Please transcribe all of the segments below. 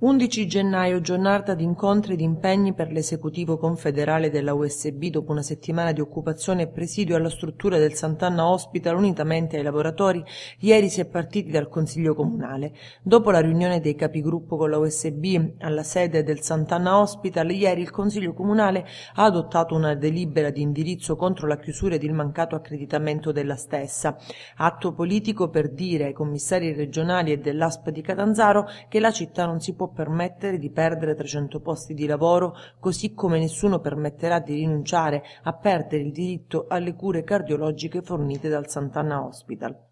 11 gennaio, giornata di incontri ed impegni per l'esecutivo confederale della USB dopo una settimana di occupazione e presidio alla struttura del Sant'Anna Hospital unitamente ai lavoratori, ieri si è partiti dal Consiglio Comunale. Dopo la riunione dei capigruppo con la USB alla sede del Sant'Anna Hospital, ieri il Consiglio Comunale ha adottato una delibera di indirizzo contro la chiusura ed il mancato accreditamento della stessa. Atto politico per dire ai commissari regionali e dell'ASP di Catanzaro che la città non si può permettere di perdere 300 posti di lavoro, così come nessuno permetterà di rinunciare a perdere il diritto alle cure cardiologiche fornite dal Sant'Anna Hospital.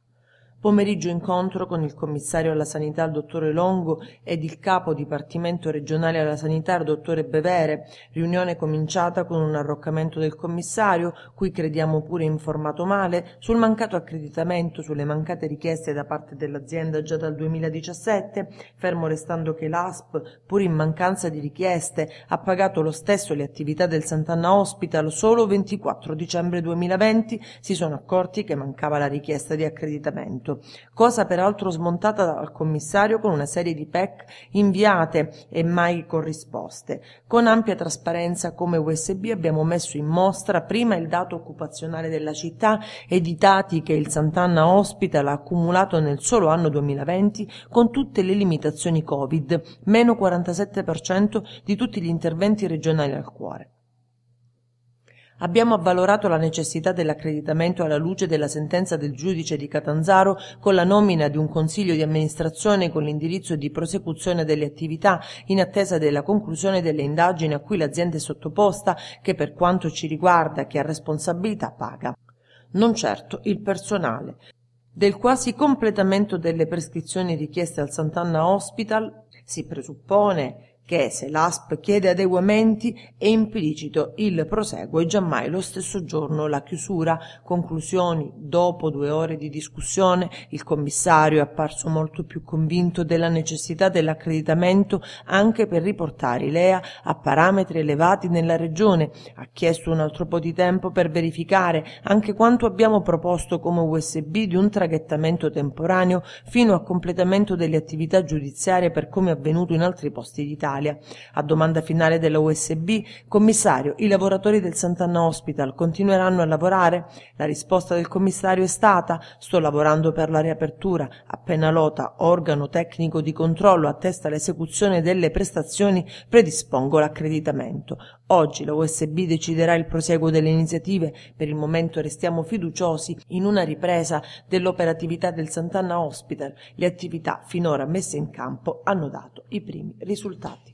Pomeriggio incontro con il commissario alla sanità il dottore Longo ed il capo dipartimento regionale alla sanità il dottore Bevere, riunione cominciata con un arroccamento del commissario, cui crediamo pure informato male, sul mancato accreditamento, sulle mancate richieste da parte dell'azienda già dal 2017, fermo restando che l'ASP, pur in mancanza di richieste, ha pagato lo stesso le attività del Sant'Anna Hospital solo 24 dicembre 2020, si sono accorti che mancava la richiesta di accreditamento cosa peraltro smontata dal commissario con una serie di PEC inviate e mai corrisposte. Con ampia trasparenza come USB abbiamo messo in mostra prima il dato occupazionale della città ed i dati che il Sant'Anna ospita l'ha accumulato nel solo anno 2020 con tutte le limitazioni Covid, meno 47% di tutti gli interventi regionali al cuore. Abbiamo avvalorato la necessità dell'accreditamento alla luce della sentenza del giudice di Catanzaro con la nomina di un consiglio di amministrazione con l'indirizzo di prosecuzione delle attività in attesa della conclusione delle indagini a cui l'azienda è sottoposta che per quanto ci riguarda chi ha responsabilità paga. Non certo il personale. Del quasi completamento delle prescrizioni richieste al Sant'Anna Hospital si presuppone che se l'ASP chiede adeguamenti è implicito il proseguo e giammai lo stesso giorno la chiusura. Conclusioni, dopo due ore di discussione il commissario è apparso molto più convinto della necessità dell'accreditamento anche per riportare ILEA a parametri elevati nella regione, ha chiesto un altro po' di tempo per verificare anche quanto abbiamo proposto come USB di un traghettamento temporaneo fino a completamento delle attività giudiziarie per come è avvenuto in altri posti d'Italia Italia. A domanda finale della USB, commissario, i lavoratori del Sant'Anna Hospital continueranno a lavorare? La risposta del commissario è stata, sto lavorando per la riapertura. Appena lota, organo tecnico di controllo attesta l'esecuzione delle prestazioni, predispongo l'accreditamento. Oggi la USB deciderà il proseguo delle iniziative, per il momento restiamo fiduciosi in una ripresa dell'operatività del Sant'Anna Hospital. Le attività finora messe in campo hanno dato i primi risultati.